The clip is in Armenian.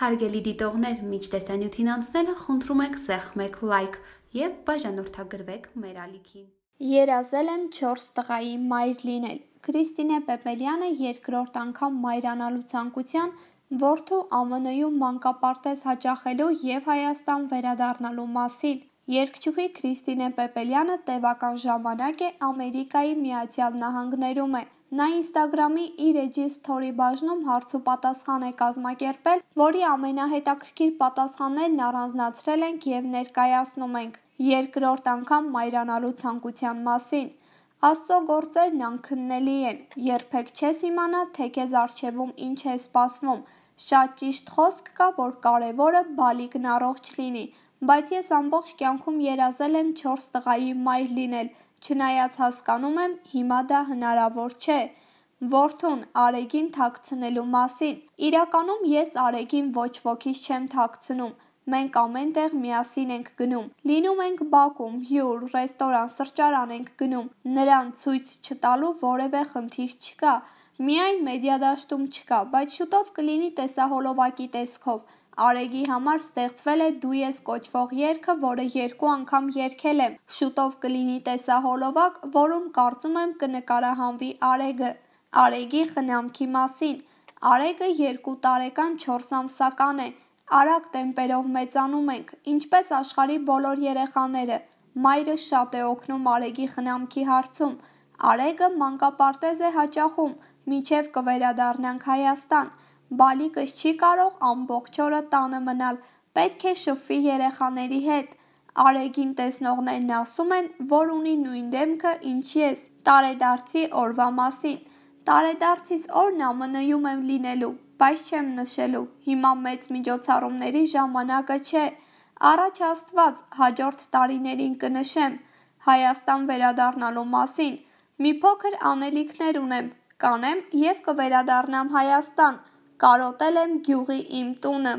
Հարգելի դիտողներ, միջ տեսանյութին անցնելը խնդրում եք սեղմեք լայք եւ բաժանորդագրվեք մեր ալիքին։ Երազել եմ 4 տղայի մայր լինել։ Քրիստինե Պեպելյանը երկրորդ անգամ մայրանալու ցանկության որդու ԱՄՆ-ում մանկապարտեզ հաճախելու եւ Հայաստան վերադառնալու մասին։ Երկչուհի Քրիստինե Պեպելյանը տևական ժամանակ է Ամերիկայի Միացյալ Նահանգներում է։ Նա Instagram-ի իր Edgesthore-ի բաժնում հարցուպատասխան է կազմակերպել, որի ամենահետաքրքիր պատասխաններն առանձնացրել ենք եւ ներկայացնում ենք երկրորդ անգամ մայրանալու ցանկության մասին։ Աստծո գործերն անքննելի են։ Երբեք չես իմանա, թե քեզ արժևում ինչ է սպասվում։ Շատ ճիշտ խոսք կա, որ կարևորը բալիկն առողջ լինի, բայց ես ամբողջ կյանքում երազել եմ 4 տղայի մայր լինել։ Չնայած հասկանում եմ, հիմա դա հնարավոր չէ։ Որդուն Արեգին թաքցնելու մասին։ Իրականում ես Արեգին ոչ ոքից չեմ թաքցնում։ Մենք ամեն տեղ միասին ենք գնում։ Լինում ենք Բաքում, հյուր, ռեստորան, սրճարան ենք գնում։ Նրան ցույց չտալու որևէ խնդիր չկա։ Միայն մեդիադաշտում չկա, բայց շուտով կլինի տեսահոլովակի տեսքով։ Արեգի համար ստեղծվել է Դու ես կոչվող երգը, որը երկու անգամ երգել եմ։ Շուտով կլինի տեսահոլովակ, որում կարծում եմ կնկարահանվի Արեգը։ Արեգի խնամքի մասին։ Արեգը 2 տարեկան 4 ամսական է։ Արագ տեմպերով մեծանում ենք, ինչպես աշխարի բոլոր երեխաները։ Մայրը շատ է օգնում Արեգի խնամքի հարցում։ Արեգը մանկապարտեզ է հաճախում, միջև կվերադառնանք Հայաստան։ Բալիկս չի կարող ամբողջ օրը տանը մնալ, պետք է շփվի երեխաների հետ։ Արեգին տեսնողներն ասում են, որ ունի նույն դեմքը, ինչ ես՝ տարեդարձի օրվա մասին։ Տարեդարձից օրն ԱՄՆ-ում եմ լինելու, բայց չեմ նշելու։ Հիմա մեծ միջոցառումների ժամանակը չէ։ Առաջ Աստված, հաջորդ տարիներին կնշեմ Հայաստան վերադառնալու մասին։ Մի փոքր անելիքներ ունեմ, կանեմ եւ կվերադառնամ Հայաստան։ Կարոտել եմ գյուղի իմ տունը։